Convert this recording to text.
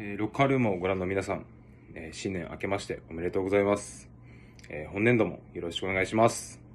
えロッカールームをご覧の皆さん、え新年明けましておめでとうございます。え本年度もよろしくお願いします。